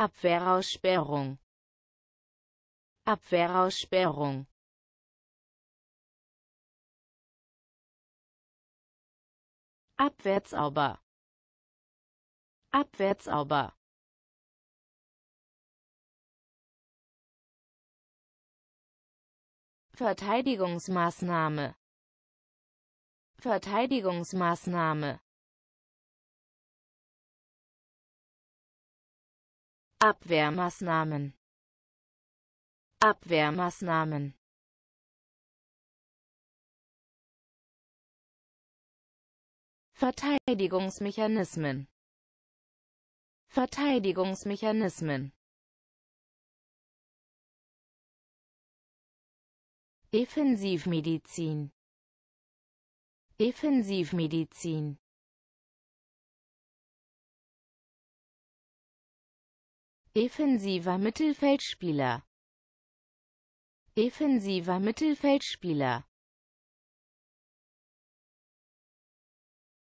Abwehraussperrung Abwehraussperrung Abwärtsauber Abwärtsauber Verteidigungsmaßnahme Verteidigungsmaßnahme Abwehrmaßnahmen Abwehrmaßnahmen Verteidigungsmechanismen Verteidigungsmechanismen Defensivmedizin Defensivmedizin Defensiver Mittelfeldspieler Defensiver Mittelfeldspieler